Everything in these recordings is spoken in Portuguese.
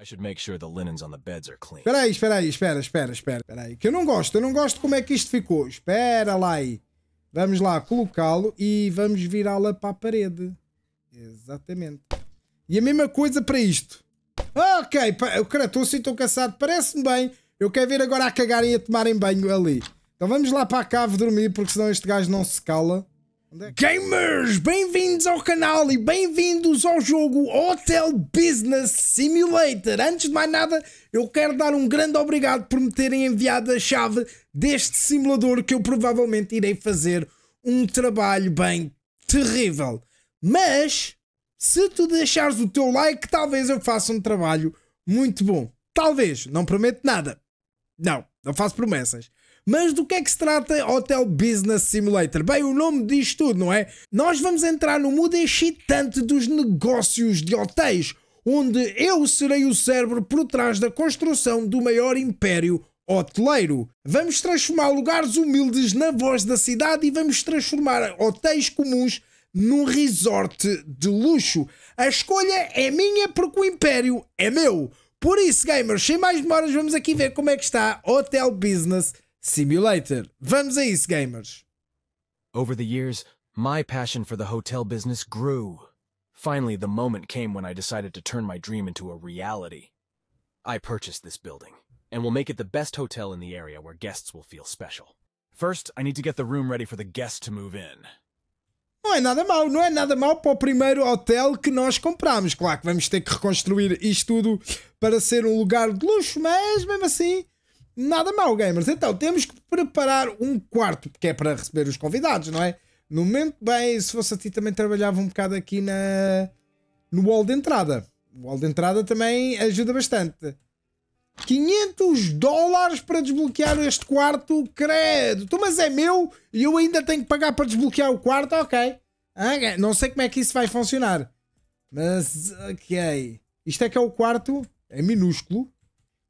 I should make sure the linens on the beds are clean. Espera aí, espera aí, espera, espera, espera, espera aí. Que eu não gosto, eu não gosto como é que isto ficou. Espera lá aí. Vamos lá colocá-lo e vamos virá-la para a parede. Exatamente. E a mesma coisa para isto. Ok, o estou assim, estou cansado, parece-me bem. Eu quero ver agora a cagarem e a tomarem banho ali. Então vamos lá para a cave dormir, porque senão este gajo não se cala. É Gamers, bem-vindos ao canal e bem-vindos ao jogo Hotel Business Simulator. Antes de mais nada, eu quero dar um grande obrigado por me terem enviado a chave deste simulador que eu provavelmente irei fazer um trabalho bem terrível. Mas, se tu deixares o teu like, talvez eu faça um trabalho muito bom. Talvez, não prometo nada. Não, não faço promessas. Mas do que é que se trata Hotel Business Simulator? Bem, o nome diz tudo, não é? Nós vamos entrar no mundo excitante dos negócios de hotéis, onde eu serei o cérebro por trás da construção do maior império hoteleiro. Vamos transformar lugares humildes na voz da cidade e vamos transformar hotéis comuns num resort de luxo. A escolha é minha porque o império é meu. Por isso, gamers, sem mais demoras, vamos aqui ver como é que está Hotel Business Simulator. Vamos a isso, gamers. Over the years, my passion for the hotel business grew. Finally, the moment came when I decided to turn my dream into a reality. I purchased this building, and will make it the best hotel in the area where guests will feel special. First, I need to get the room ready for the guests to move in. Não é nada mau, não é nada mau para o primeiro hotel que nós compramos. Claro que vamos ter que reconstruir isto tudo para ser um lugar de luxo, mas mesmo assim Nada mal, gamers. Então, temos que preparar um quarto, porque é para receber os convidados, não é? No momento, bem, se fosse a ti também trabalhava um bocado aqui na... no wall de entrada. O wall de entrada também ajuda bastante. 500 dólares para desbloquear este quarto, credo. Tu, mas é meu e eu ainda tenho que pagar para desbloquear o quarto? Ok. Ah, não sei como é que isso vai funcionar. Mas, ok. Isto é que é o quarto, é minúsculo.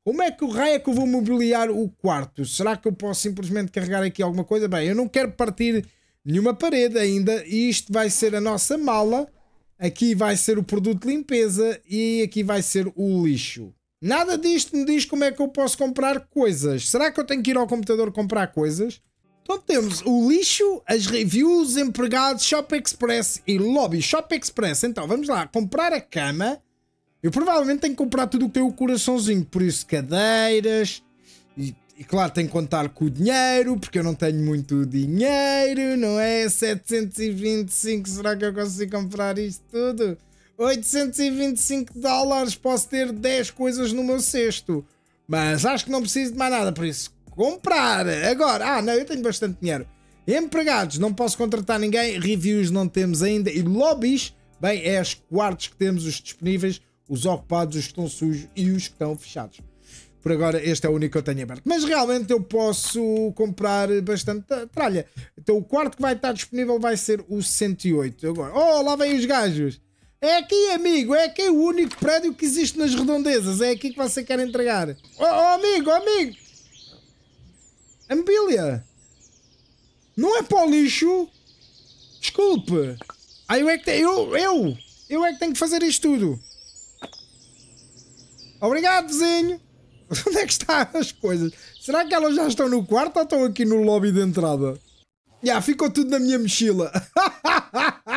Como é que o raio é que eu vou mobiliar o quarto? Será que eu posso simplesmente carregar aqui alguma coisa? Bem, eu não quero partir nenhuma parede ainda. E isto vai ser a nossa mala. Aqui vai ser o produto de limpeza e aqui vai ser o lixo. Nada disto me diz como é que eu posso comprar coisas. Será que eu tenho que ir ao computador comprar coisas? Então temos o lixo, as reviews, empregados, Shop Express e Lobby Shop Express. Então vamos lá, comprar a cama. Eu provavelmente tenho que comprar tudo o que tem o coraçãozinho, por isso cadeiras, e, e, claro, tenho que contar com o dinheiro, porque eu não tenho muito dinheiro, não é? 725, será que eu consigo comprar isto tudo? 825 dólares, posso ter 10 coisas no meu cesto, mas acho que não preciso de mais nada, por isso comprar agora. Ah, não, eu tenho bastante dinheiro. Empregados, não posso contratar ninguém, reviews não temos ainda, e lobbies, bem, é as quartos que temos os disponíveis os ocupados, os que estão sujos e os que estão fechados. Por agora, este é o único que eu tenho aberto. Mas realmente eu posso comprar bastante tralha. Então o quarto que vai estar disponível vai ser o 108. Agora, oh, lá vem os gajos! É aqui, amigo, é aqui o único prédio que existe nas redondezas. É aqui que você quer entregar. Oh, oh amigo, oh, amigo! A mobília! Não é para o lixo! Desculpe! Aí ah, eu é que eu, eu, eu é que tenho que fazer isto tudo. Obrigado, vizinho! Onde é que estão as coisas? Será que elas já estão no quarto ou estão aqui no lobby de entrada? Já, yeah, ficou tudo na minha mochila.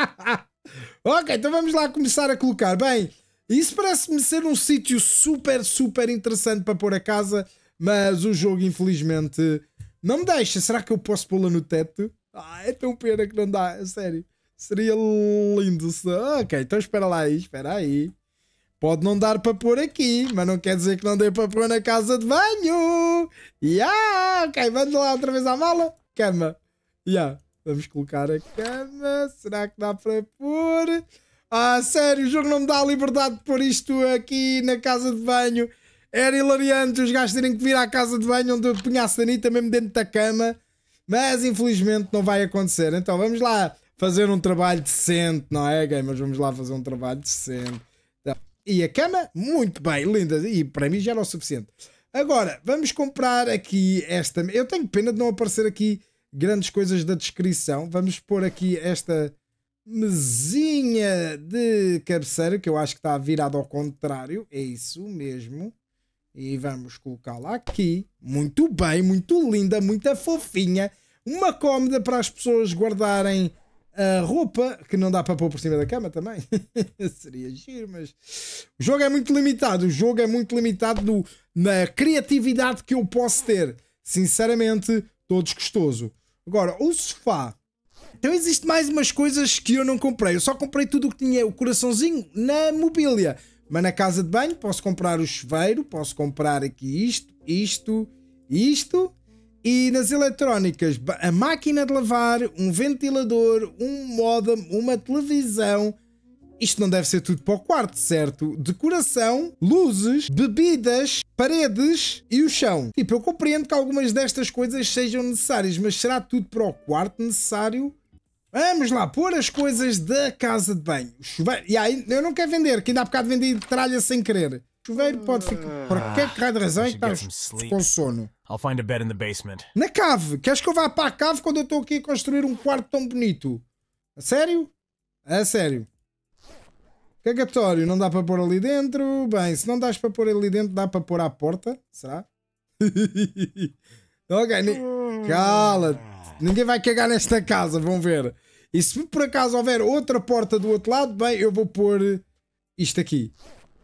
ok, então vamos lá começar a colocar. Bem, isso parece-me ser um sítio super, super interessante para pôr a casa, mas o jogo, infelizmente, não me deixa. Será que eu posso pô-la no teto? Ah, é tão pena que não dá, sério. Seria lindo. Ok, então espera lá aí, espera aí. Pode não dar para pôr aqui, mas não quer dizer que não dê para pôr na casa de banho. Yeah! Ok, vamos lá outra vez à mala. Cama. Yeah. Vamos colocar a cama. Será que dá para pôr? Ah, sério, o jogo não me dá a liberdade de pôr isto aqui na casa de banho. Era hilariante os gajos terem que vir à casa de banho onde eu punhasse a Anitta mesmo dentro da cama. Mas infelizmente não vai acontecer. Então vamos lá fazer um trabalho decente, não é, gamers? Vamos lá fazer um trabalho decente. E a cama, muito bem, linda. E para mim já era o suficiente. Agora, vamos comprar aqui esta. Eu tenho pena de não aparecer aqui grandes coisas da descrição. Vamos pôr aqui esta mesinha de cabeceira que eu acho que está virada ao contrário. É isso mesmo. E vamos colocá-la aqui. Muito bem, muito linda, muito fofinha. Uma cómoda para as pessoas guardarem a roupa, que não dá para pôr por cima da cama também, seria giro, mas o jogo é muito limitado. O jogo é muito limitado no na criatividade que eu posso ter. Sinceramente, estou desgostoso. Agora, o sofá. Então existe mais umas coisas que eu não comprei. Eu só comprei tudo o que tinha o coraçãozinho na mobília. Mas na casa de banho posso comprar o chuveiro, posso comprar aqui isto, isto, isto e nas eletrônicas, a máquina de lavar, um ventilador, um modem, uma televisão. Isto não deve ser tudo para o quarto, certo? Decoração, luzes, bebidas, paredes e o chão. Tipo, eu compreendo que algumas destas coisas sejam necessárias, mas será tudo para o quarto necessário? Vamos lá, pôr as coisas da casa de banho. E aí, eu não quero vender, que ainda há bocado vendi tralha sem querer chuveiro pode ficar. Ah. Por qualquer cada razão, estás com sono. I'll find a bed in the basement. Na cave! Queres que eu vá para a cave quando eu estou aqui a construir um quarto tão bonito? A sério? A é sério. Cagatório, não dá para pôr ali dentro. Bem, se não dás para pôr ali dentro, dá para pôr à porta? Será? ok, cala -te. Ninguém vai cagar nesta casa, vão ver. E se por acaso houver outra porta do outro lado, bem, eu vou pôr isto aqui.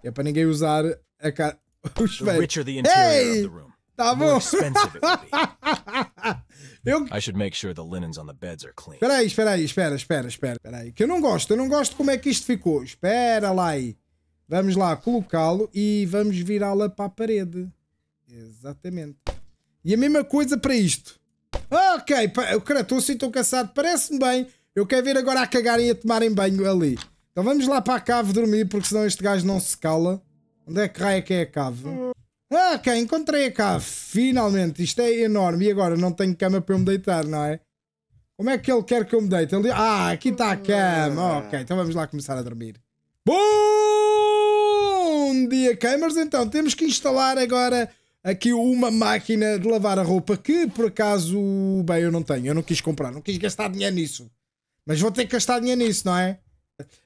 É para ninguém usar a cara. Os the richer the interior hey! of the room, tá bom. expensive it will be. Eu... I should make sure the linens on the beds are clean. Espera aí, espera aí, espera, espera, espera, espera aí. Que eu não gosto, eu não gosto como é que isto ficou. Espera lá aí. Vamos lá colocá-lo e vamos virá-la para a parede. Exatamente. E a mesma coisa para isto. Ok, eu estou assim tão cansado. Parece-me bem. Eu quero ver agora a cagarem e a tomarem banho ali. Então vamos lá para a cave dormir, porque senão este gajo não se cala. Onde é que raia é que é a cave? Ah, ok, encontrei a cave. Finalmente, isto é enorme. E agora não tenho cama para eu me deitar, não é? Como é que ele quer que eu me deite? Ele... Ah, aqui está a cama. Ok, então vamos lá começar a dormir. Bom dia, gamers. Então, temos que instalar agora aqui uma máquina de lavar a roupa que por acaso, bem, eu não tenho, eu não quis comprar, não quis gastar dinheiro nisso. Mas vou ter que gastar dinheiro nisso, não é?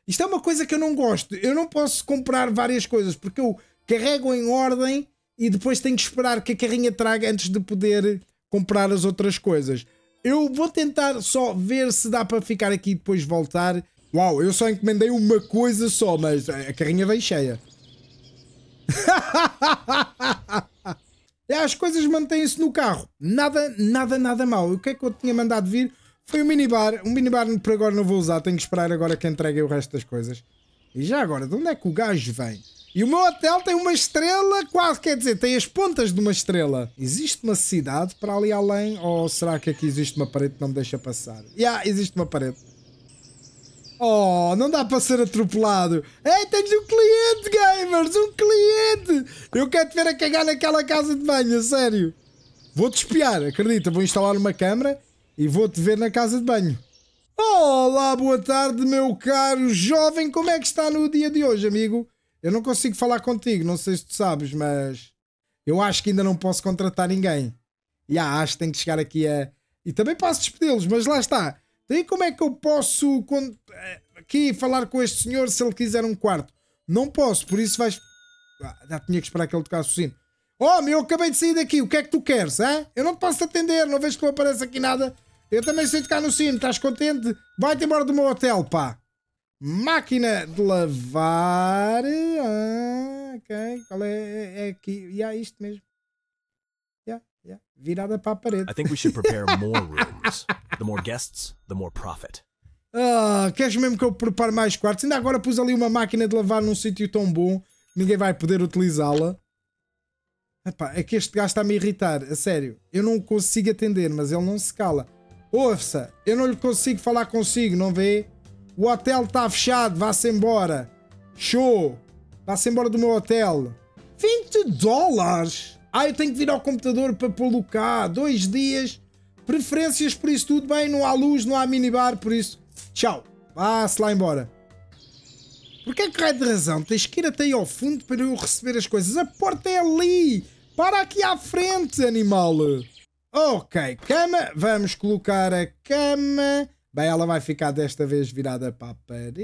Isto é uma coisa que eu não gosto. Eu não posso comprar várias coisas porque eu carrego em ordem e depois tenho que esperar que a carrinha traga antes de poder comprar as outras coisas. Eu vou tentar só ver se dá para ficar aqui e depois voltar. Uau, eu só encomendei uma coisa só, mas a carrinha vem cheia. É, as coisas mantêm-se no carro. Nada, nada, nada mal. O que é que eu tinha mandado vir? Foi um minibar. Um minibar por agora não vou usar. Tenho que esperar agora que entreguem o resto das coisas. E já agora, de onde é que o gajo vem? E o meu hotel tem uma estrela, quase quer dizer, tem as pontas de uma estrela. Existe uma cidade para ali além? Ou será que aqui existe uma parede que não me deixa passar? Ya, yeah, existe uma parede. Oh, não dá para ser atropelado. Ei, tens um cliente, gamers! Um cliente! Eu quero te ver a cagar naquela casa de banho, sério. Vou-te espiar, acredita. Vou instalar uma câmera e vou-te ver na casa de banho. Olá, boa tarde, meu caro jovem. Como é que está no dia de hoje, amigo? Eu não consigo falar contigo, não sei se tu sabes, mas eu acho que ainda não posso contratar ninguém. E ah, acho que tenho que chegar aqui a. E também posso despedi-los, mas lá está. Daí então, como é que eu posso con... Eh, aqui falar com este senhor se ele quiser um quarto? Não posso, por isso vais. Ah, já tinha que esperar que ele tocasse o sino. Oh, meu, eu acabei de sair daqui, o que é que tu queres? Hein? Eu não te posso atender, não vejo que não aparece aqui nada. Eu também sei tocar no sino, estás contente? Vai-te embora do meu hotel, pá. Máquina de lavar. Ah, ok. Qual é, é, é aqui? E yeah, isto mesmo. Yeah, yeah. Virada para a parede. I think we should prepare more rooms. The more guests, the more profit. Ah, queres mesmo que eu prepare mais quartos? Ainda agora pus ali uma máquina de lavar num sítio tão bom ninguém vai poder utilizá-la. é que este gajo está-me a irritar, a sério. Eu não consigo atender, mas ele não se cala. Ouça, eu não lhe consigo falar consigo, não vê? O hotel está fechado, vá-se embora. Show! Vá-se embora do meu hotel. 20 dólares? Ah, eu tenho que vir ao computador para pô-lo cá. Dois dias. Preferências por isso tudo bem. Não há luz, não há minibar, por isso. Tchau. Vá-se lá embora. Porquê é que raio é de razão? Tens que ir até aí ao fundo para eu receber as coisas. A porta é ali! Para aqui à frente, animal! Ok, cama. Vamos colocar a cama. Bem, ela vai ficar desta vez virada para a parede.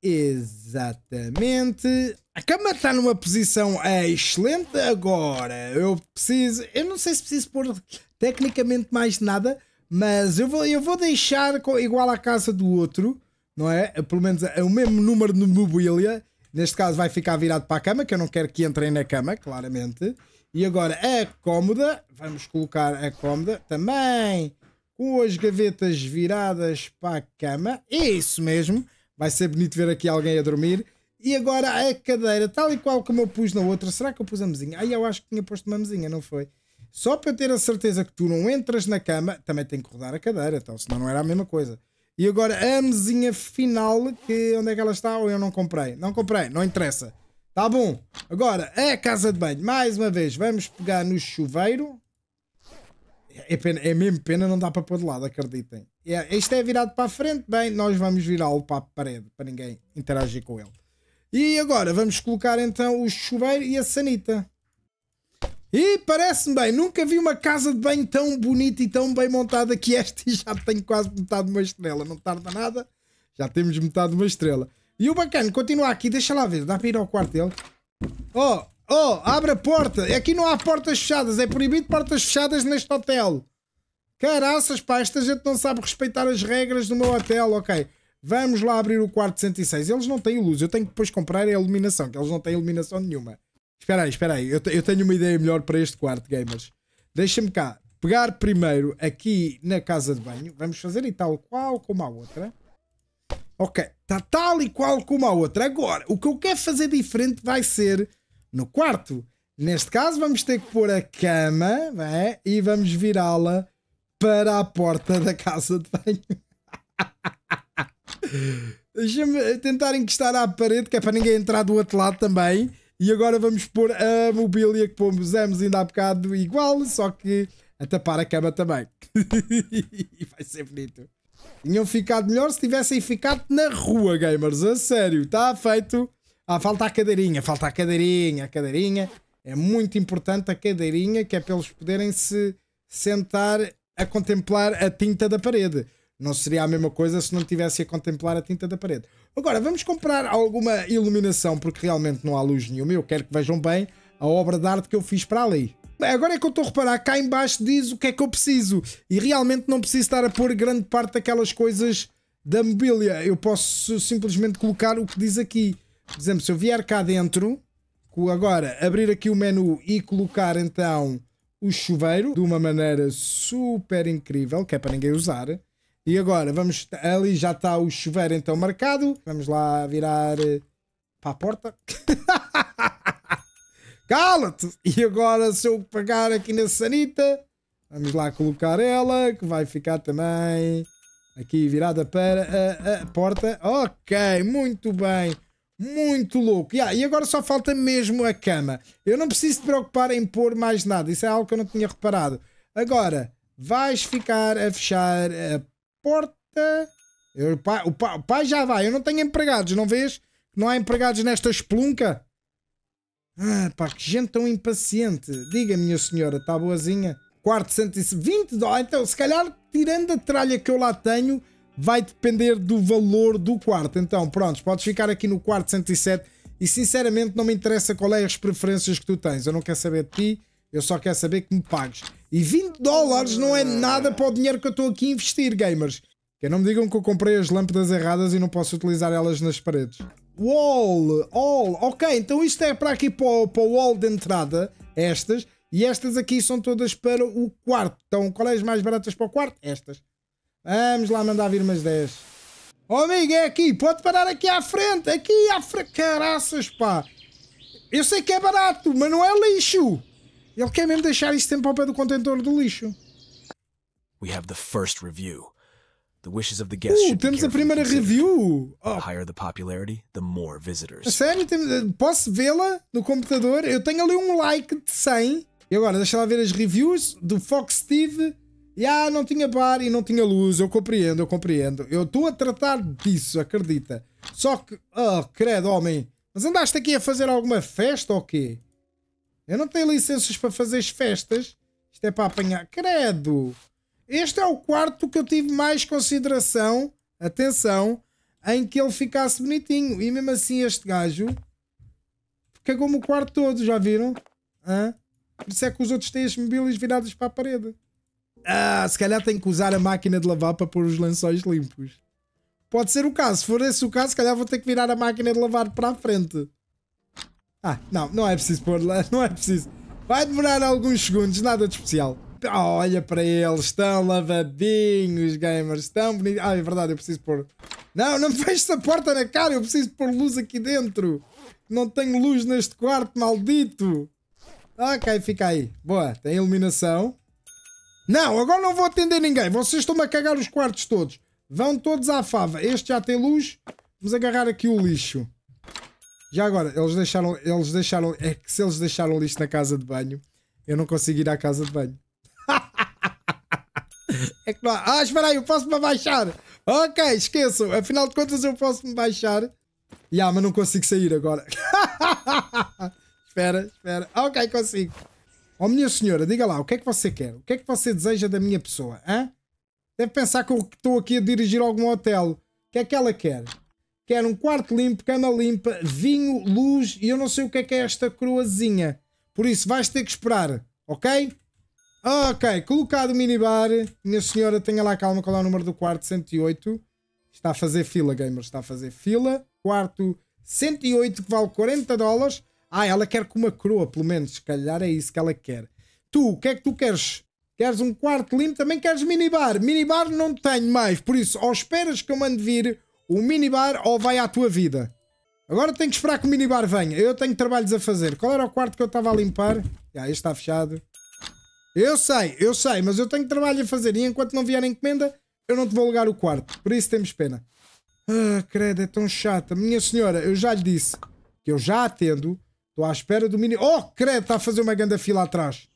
Exatamente. A cama está numa posição é, excelente agora. Eu preciso. Eu não sei se preciso pôr tecnicamente mais nada, mas eu vou, eu vou deixar igual à casa do outro, não é? Eh, pelo menos é o mesmo número de mobília. Neste caso vai ficar virado para a cama, que eu não quero que entrem na cama, claramente. E agora a cômoda, vamos colocar a cômoda também com as gavetas viradas para a cama. É isso mesmo. Vai ser bonito ver aqui alguém a dormir. E agora a cadeira, tal e qual como eu pus na outra. Será que eu pus a mesinha? Ai, eu acho que tinha posto uma mesinha, não foi? Só para ter a certeza que tu não entras na cama, também tem que rodar a cadeira, então, senão não era a mesma coisa. E agora a mesinha final, que onde é que ela está? Ou eu não comprei? Não comprei, não interessa. Tá bom. Agora, é a casa de banho. Mais uma vez, vamos pegar no chuveiro. É, pena, é mesmo pena, não dá para pôr de lado, acreditem. É, este é virado para a frente, bem, nós vamos virá-lo para a parede, para ninguém interagir com ele. E agora vamos colocar então o chuveiro e a sanita. E parece-me bem, nunca vi uma casa de banho tão bonita e tão bem montada que esta e já tenho quase metade de uma estrela. Não tarda nada, já temos metade de uma estrela. E o bacana, continua aqui, deixa lá ver, dá para ir ao quarto dele. Oh, oh, abre a porta. Aqui é não há portas fechadas, é proibido portas fechadas neste hotel. Caraças, pá, esta gente não sabe respeitar as regras do meu hotel, ok. Vamos lá abrir o quarto 106. Eles não têm luz, eu tenho que depois comprar a iluminação, que eles não têm iluminação nenhuma. Espera aí, espera aí, eu, eu tenho uma ideia melhor para este quarto, gamers. Deixa-me cá pegar primeiro aqui na casa de banho. Vamos fazer e tal qual como a outra. Ok, está tal e qual como a outra. Agora, o que eu quero fazer diferente vai ser no quarto. Neste caso, vamos ter que pôr a cama é? e vamos virá-la para a porta da casa de banho. Deixa-me tentar encostar à parede, que é para ninguém entrar do outro lado também. E agora vamos pôr a mobília que pusemos ainda há bocado igual, só que a tapar a cama também. Vai ser bonito. Tinham ficado melhor se tivessem ficado na rua, gamers. A sério, está feito. Ah, falta a cadeirinha, falta a cadeirinha, a cadeirinha. É muito importante a cadeirinha, que é para eles poderem se sentar a contemplar a tinta da parede. Não seria a mesma coisa se não tivesse a contemplar a tinta da parede. Agora, vamos comprar alguma iluminação, porque realmente não há luz nenhuma. Eu quero que vejam bem a obra de arte que eu fiz para ali. Agora é que eu estou a reparar, cá embaixo diz o que é que eu preciso. E realmente não preciso estar a pôr grande parte daquelas coisas da mobília. Eu posso simplesmente colocar o que diz aqui. Por exemplo, se eu vier cá dentro, agora abrir aqui o menu e colocar então o chuveiro de uma maneira super incrível, que é para ninguém usar. E agora vamos. Ali já está o chuveiro então marcado. Vamos lá virar eh, para a porta. Cala-te! E agora, se eu pegar aqui na sanita, vamos lá colocar ela, que vai ficar também aqui virada para a, a porta. Ok, muito bem. Muito louco. Yeah, e agora só falta mesmo a cama. Eu não preciso te preocupar em pôr mais nada. Isso é algo que eu não tinha reparado. Agora, vais ficar a fechar a porta. Eu, o, pai, o, pai, o, pai, já vai. Eu não tenho empregados, não vês? Não há empregados nesta espelunca? Ah, pá, que gente tão impaciente. Diga, minha senhora, está boazinha? Quarto 420 dólares. Então, se calhar, tirando a tralha que eu lá tenho, vai depender do valor do quarto. Então, pronto, podes ficar aqui no quarto 107 e sinceramente não me interessa qual é as preferências que tu tens. Eu não quero saber de ti, eu só quero saber que me pagues. E 20 dólares não é nada para o dinheiro que eu estou aqui a investir, gamers não me digam que eu comprei as lâmpadas erradas e não posso utilizar elas nas paredes. Wall, all, ok, então isto é para aqui para o, para o wall de entrada, estas, e estas aqui são todas para o quarto. Então, qual é as mais baratas para o quarto? Estas. Vamos lá mandar vir umas 10. Oh, amigo, é aqui, pode parar aqui à frente, aqui à frente, caraças, pá. Eu sei que é barato, mas não é lixo. Ele quer mesmo deixar isto sempre ao pé do contentor do lixo. We have the first review. The wishes of the guests uh, temos a primeira review. Oh. The ah. higher the popularity, the more visitors. Sério, eh, posso vê-la no computador? Eu tenho ali um like de 100. E agora, deixa lá ver as reviews do Fox Steve. E ah, não tinha bar e não tinha luz. Eu compreendo, eu compreendo. Eu estou a tratar disso, acredita. Só que, oh, credo, homem. Mas andaste aqui a fazer alguma festa ou quê? Eu não tenho licenças para fazer festas. Isto é para apanhar. Credo! Este é o quarto que eu tive mais consideração, atenção, em que ele ficasse bonitinho. E mesmo assim, este gajo cagou-me o quarto todo, já viram? Hã? Por isso é que os outros têm as mobílias viradas para a parede. Ah, se calhar tem que usar a máquina de lavar para pôr os lençóis limpos. Pode ser o caso. Se for esse o caso, se calhar vou ter que virar a máquina de lavar para a frente. Ah, não, não é preciso pôr lá, não é preciso. Vai demorar alguns segundos, nada de especial. Olha para eles, estão lavadinhos, gamers, estão bonitos. Ah, é verdade, eu preciso pôr. Não, não me feches a porta na cara, eu preciso pôr luz aqui dentro. Não tenho luz neste quarto, maldito. Ok, fica aí. Boa, tem iluminação. Não, agora não vou atender ninguém. Vocês estão-me a cagar os quartos todos. Vão todos à fava. Este já tem luz. Vamos agarrar aqui o lixo. Já agora, eles deixaram, eles deixaram, é que se eles deixaram lixo na casa de banho, eu não consigo ir à casa de banho. É que não há. Ah, espera aí, eu posso me baixar. Ok, esqueçam. Afinal de contas, eu posso me baixar. Ya, yeah, mas não consigo sair agora. espera, espera. Ok, consigo. Oh, minha senhora, diga lá, o que é que você quer? O que é que você deseja da minha pessoa? hein Deve pensar que eu estou aqui a dirigir algum hotel. O que é que ela quer? Quer um quarto limpo, cama limpa, vinho, luz e eu não sei o que é que é esta cruazinha Por isso, vais ter que esperar, ok? Ok, colocado o minibar. Minha senhora, tenha lá calma qual é o número do quarto 108. Está a fazer fila, gamer. Está a fazer fila. Quarto 108 que vale 40 dólares. Ah, ela quer com uma coroa, pelo menos. Se calhar é isso que ela quer. Tu, o que é que tu queres? Queres um quarto limpo? Também queres minibar? Minibar não tenho mais. Por isso, ou esperas que eu mande vir o minibar ou vai à tua vida. Agora tenho que esperar que o minibar venha. Eu tenho trabalhos a fazer. Qual era o quarto que eu estava a limpar? Ah, este está fechado. Eu sei, eu sei, mas eu tenho trabalho a fazer e enquanto não vier a encomenda, eu não te vou alugar o quarto. Por isso temos pena. Ah, credo, é tão chata. Minha senhora, eu já lhe disse que eu já atendo. Estou à espera do mini. Oh, credo, está a fazer uma grande fila atrás.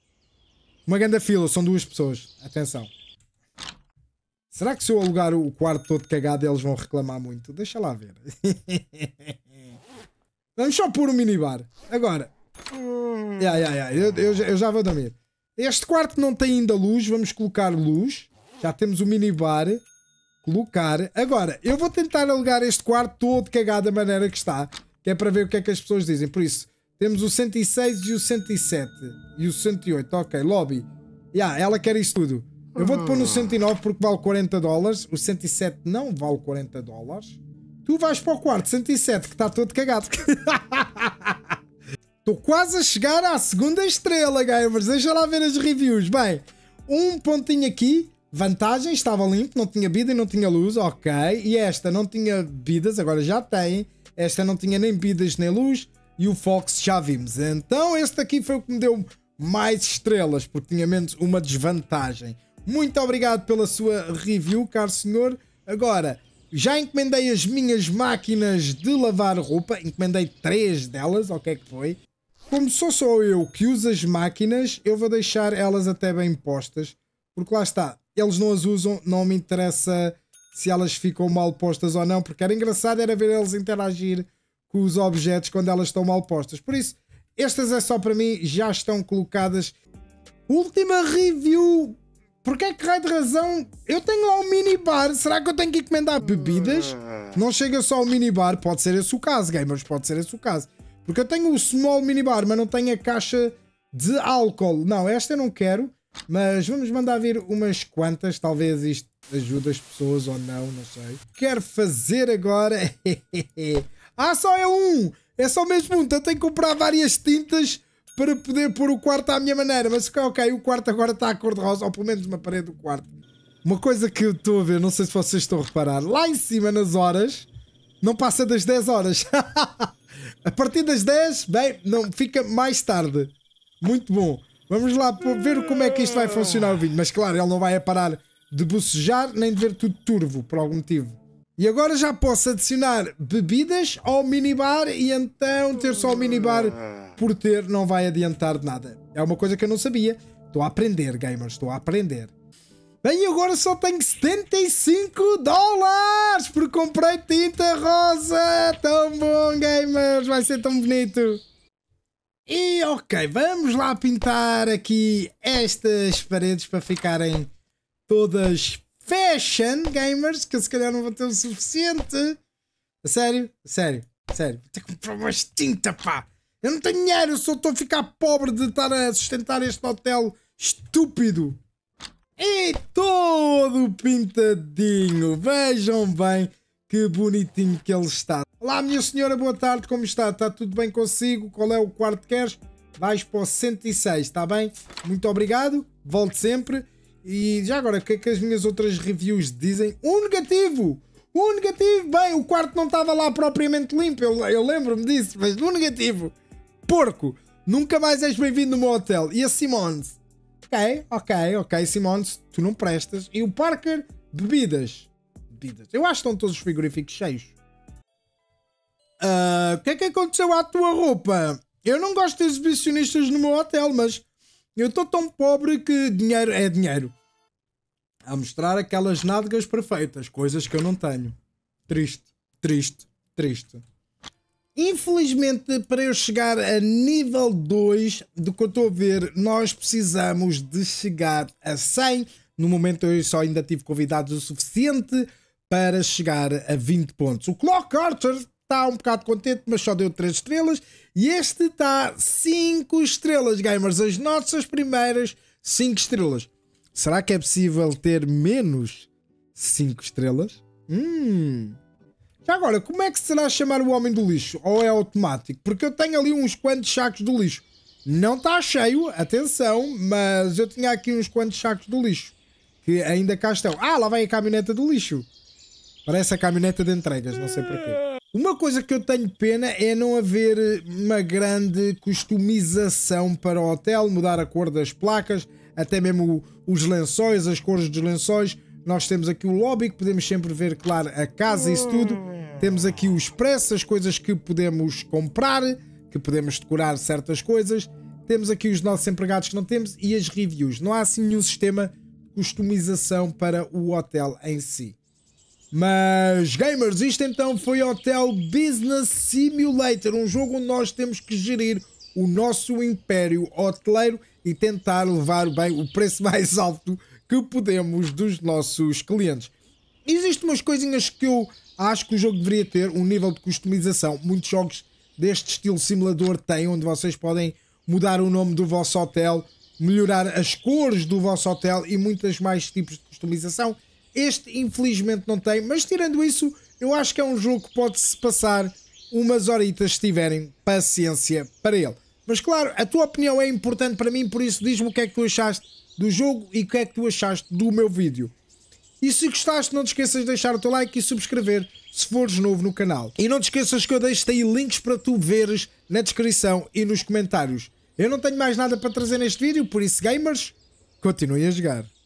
Uma grande fila, são duas pessoas. Atenção. Será que se eu alugar o quarto todo cagado eles vão reclamar muito? Deixa lá ver. Vamos só pôr um minibar. Agora. Yeah, yeah, yeah. Eu, eu, eu já vou dormir. Este quarto não tem ainda luz, vamos colocar luz. Já temos o minibar. Colocar. Agora, eu vou tentar alugar este quarto todo cagado da maneira que está, que é para ver o que é que as pessoas dizem. Por isso, temos o 106 e o 107. E o 108, ok. Lobby. Yeah, ela quer isso tudo. Eu vou-te pôr no 109 ah. porque vale 40 dólares. O 107 não vale 40 dólares. Tu vais para o quarto 107 que está todo cagado. Estou quase a chegar à segunda estrela, gamers. Deixa lá ver as reviews. Bem, um pontinho aqui. Vantagem, estava limpo, não tinha vida e não tinha luz, ok. E esta não tinha vidas, agora já tem. Esta não tinha nem vidas nem luz. E o Fox já vimos. Então este aqui foi o que me deu mais estrelas, porque tinha menos uma desvantagem. Muito obrigado pela sua review, caro senhor. Agora, já encomendei as minhas máquinas de lavar roupa, encomendei três delas, o que é que foi? Como sou só eu que uso as máquinas, eu vou deixar elas até bem postas, porque lá está, eles não as usam, não me interessa se elas ficam mal postas ou não, porque era engraçado era ver eles interagir com os objetos quando elas estão mal postas. Por isso, estas é só para mim, já estão colocadas. Última review! Porque é que raio de razão? Eu tenho lá um minibar, será que eu tenho que encomendar bebidas? Ah. Não chega só ao minibar, pode ser esse o caso, gamers, pode ser esse o caso. Porque eu tenho o small minibar, mas não tenho a caixa de álcool. Não, esta eu não quero. Mas vamos mandar vir umas quantas, talvez isto ajude as pessoas ou não, não sei. Quero fazer agora. ah, só é um! É só mesmo um, então eu tenho que comprar várias tintas para poder pôr o quarto à minha maneira. Mas ok, o quarto agora está a cor de rosa, ou pelo menos uma parede do quarto. Uma coisa que eu estou a ver, não sei se vocês estão a reparar, lá em cima nas horas, não passa das 10 horas. A partir das 10, bem, não, fica mais tarde. Muito bom. Vamos lá ver como é que isto vai funcionar o vídeo. Mas claro, ele não vai é parar de bocejar nem de ver tudo turvo, por algum motivo. E agora já posso adicionar bebidas ao minibar e então ter só o minibar por ter não vai adiantar de nada. É uma coisa que eu não sabia. Estou a aprender, gamers, estou a aprender. Bem, agora só tenho 75 dólares porque comprei tinta rosa. Tão bom, gamers. Vai ser tão bonito. E ok, vamos lá pintar aqui estas paredes para ficarem todas fashion, gamers, que se calhar não vou ter o suficiente. A sério? A sério? A sério? Vou ter que comprar mais tinta, pá! Eu não tenho dinheiro, eu só estou a ficar pobre de estar a sustentar este hotel estúpido e todo pintadinho. Vejam bem que bonitinho que ele está. Olá, minha senhora, boa tarde, como está? Está tudo bem consigo? Qual é o quarto que queres? Vais para o 106, está bem? Muito obrigado, volte sempre. E já agora, o que é que as minhas outras reviews dizem? Um negativo! Um negativo! Bem, o quarto não estava lá propriamente limpo, eu, eu lembro-me disso, mas um negativo! Porco! Nunca mais és bem-vindo no meu hotel. E a Simone? ok, ok, ok, Simons, tu não prestas. E o Parker, bebidas. Bebidas. Eu acho que estão todos os frigoríficos cheios. Ah, o uh, que é que aconteceu à tua roupa? Eu não gosto de exibicionistas no meu hotel, mas eu estou tão pobre que dinheiro é dinheiro. A mostrar aquelas nádegas perfeitas, coisas que eu não tenho. Triste, triste, triste. Infelizmente, para eu chegar a nível 2, do que eu estou a ver, nós precisamos de chegar a 100. No momento, eu só ainda tive convidados o suficiente para chegar a 20 pontos. O Clock Archer está um bocado contente, mas só deu 3 estrelas. E este está 5 estrelas, gamers. As nossas primeiras 5 estrelas. Será que é possível ter menos 5 estrelas? Hum. Então, agora, como é que será chamar o homem do lixo? Ou é automático? Porque eu tenho ali uns quantos sacos do lixo. Não está cheio, atenção, mas eu tinha aqui uns quantos sacos do lixo. Que ainda cá estão. Ah, lá vai a caminhoneta do lixo. Parece a caminhoneta de entregas, não sei porquê. Uma coisa que eu tenho pena é não haver uma grande customização para o hotel, mudar a cor das placas, até mesmo os lençóis, as cores dos lençóis. Nós temos aqui o lobby que podemos sempre ver, claro, a casa e isso tudo. Temos aqui o expresso, as coisas que podemos comprar, que podemos decorar certas coisas. Temos aqui os nossos empregados que não temos e as reviews. Não há assim nenhum sistema de customização para o hotel em si. Mas, gamers, isto então foi Hotel Business Simulator, um jogo onde nós temos que gerir o nosso império hoteleiro e tentar levar bem o preço mais alto que podemos dos nossos clientes. Existem umas coisinhas que eu acho que o jogo deveria ter, um nível de customização. Muitos jogos deste estilo simulador têm, onde vocês podem mudar o nome do vosso hotel, melhorar as cores do vosso hotel e muitas mais tipos de customização. Este infelizmente não tem, mas tirando isso, eu acho que é um jogo que pode-se passar umas horitas se tiverem paciência para ele. Mas claro, a tua opinião é importante para mim, por isso diz-me o que é que tu achaste do jogo e o que é que tu achaste do meu vídeo. E se gostaste, não te esqueças de deixar o teu like e subscrever se fores novo no canal. E não te esqueças que eu deixo aí links para tu veres na descrição e nos comentários. Eu não tenho mais nada para trazer neste vídeo, por isso gamers, continuem a jogar.